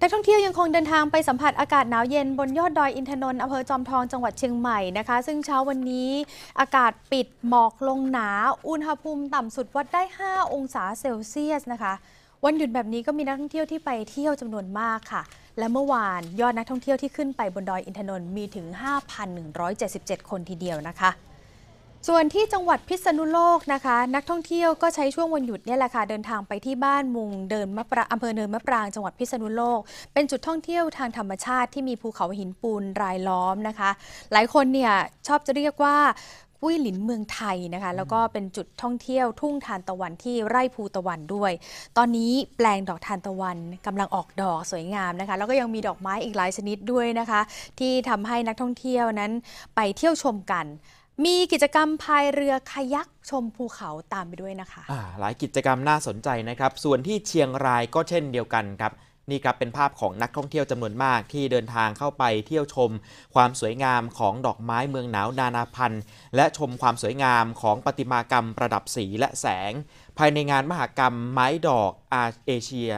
นักท่องเที่ยวยังคงเดินทางไปสัมผัสอากาศหนาวเย็นบนยอด ดอยอินทนนท์อำเภอจอมทองจังหวัดเชียงใหม่นะคะ ซึ่งเช้าวันนี้อากาศปิดหมอกลงหนาอุณหภูมิต่ำสุดวัดได้ 5 องศาเซลเซียสนะคะ วันหยุดแบบนี้ก็มีนักท่องเที่ยวที่ไปเที่ยวจำนวนมากค่ะ และเมื่อวานยอดนักท่องเที่ยว ที่ขึ้นไปบนดอยอินทนนท์มีถึง 5,177 คนทีเดียวนะคะส่วนที่จังหวัดพิษณุโลกนะคะ นักท่องเที่ยวก็ใช้ช่วงวันหยุดนี่แหละค่ะเดินทางไปที่บ้านมุงเดินมะปรางอำเภอเนินมะปรางจังหวัดพิษณุโลก เป็นจุดท่องเที่ยวทางธรรมชาติที่มีภูเขาหินปูนรายล้อมนะคะ หลายคนเนี่ยชอบจะเรียกว่ากุ้ยหลินเมืองไทยนะคะแล้วก็เป็นจุดท่องเที่ยวทุ่งทานตะวันที่ไร่ภูตะวันด้วย ตอนนี้แปลงดอกทานตะวันกำลังออกดอกสวยงามนะคะ แล้วก็ยังมีดอกไม้อีกหลายชนิดด้วยนะคะ ที่ทำให้นักท่องเที่ยวนั้นไปเที่ยวชมกันมีกิจกรรมพายเรือคายักชมภูเขาตามไปด้วยนะคะะหลายกิจกรรมน่าสนใจนะครับส่วนที่เชียงรายก็เช่นเดียวกันครับ นี่ครับเป็นภาพของนักท่องเที่ยวจำนวนมากที่เดินทางเข้าไปเที่ยวชมความสวยงามของดอกไม้เมืองหนาว นานาพันธุ์ และชมความสวยงามของประติมากรรมประดับสีและแสง ภายในงานมหกรรมไม้ดอกอาเอเชีย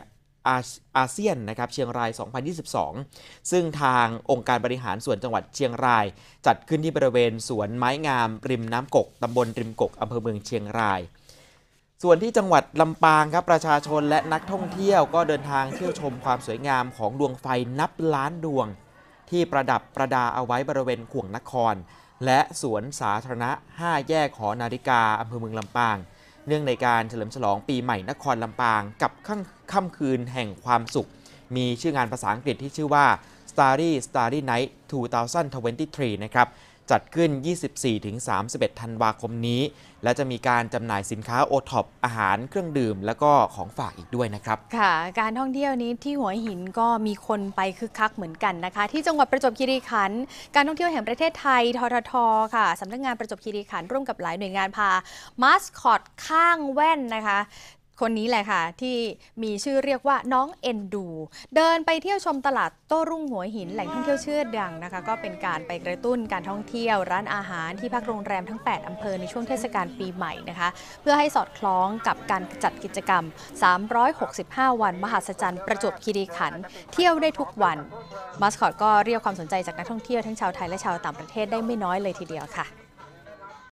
อาเซียนนะครับเชียงราย 2022 ซึ่งทางองค์การบริหารส่วนจังหวัดเชียงราย จัดขึ้นที่บริเวณสวนไม้งามริมน้ำกกตำบลริมกกอำเภอเมืองเชียงราย ส่วนที่จังหวัดลำปางครับประชาชนและนักท่องเที่ยวก็เดินทางเที่ยวชมความสวยงามของดวงไฟนับล้านดวง ที่ประดับประดาเอาไว้บริเวณขวงนคร และสวนสาธารณะ 5 แยกหอนาฬิกาอำเภอเมืองลำปางเนื่องในการเฉลิมฉลองปีใหม่นครลำปางกับค่ำคืนแห่งความสุข มีชื่องานภาษาอังกฤษที่ชื่อว่า Starry Starry Night 2023 นะครับจัดขึ้น 24-31 ธันวาคมนี้ และจะมีการจำหน่ายสินค้าโอท็อปอาหารเครื่องดื่มและก็ของฝากอีกด้วยนะครับค่ะ การท่องเที่ยวนี้ที่หัวหินก็มีคนไปคึกคักเหมือนกันนะคะ ที่จังหวัดประจวบคีรีขันธ์การท่องเที่ยวแห่งประเทศไทยทททค่ะสำนักงานประจวบคีรีขันธ์ร่วมกับหลายหน่วยงานพามาสคอตข้างแว่นนะคะคนนี้แหละค่ะที่มีชื่อเรียกว่าน้องเอ็นดูเดินไปเที่ยวชมตลาดโต้รุ่งหัวหินแหล่งท่องเที่ยวชื่อดังนะคะก็เป็นการไปกระตุ้นการท่องเที่ยว ร้านอาหารที่พักโรงแรมทั้ง 8อำเภอในช่วงเทศกาลปีใหม่นะคะเพื่อให้สอดคล้องกับการจัดกิจกรรม 365 วันมหัศจรรย์ประจวบคีรีขันเที่ยวได้ทุกวันมัสคอตก็เรียกความสนใจจากนักท่องเที่ยวทั้งชาวไทยและชาวต่างประเทศได้ไม่น้อยเลยทีเดียวค่ะ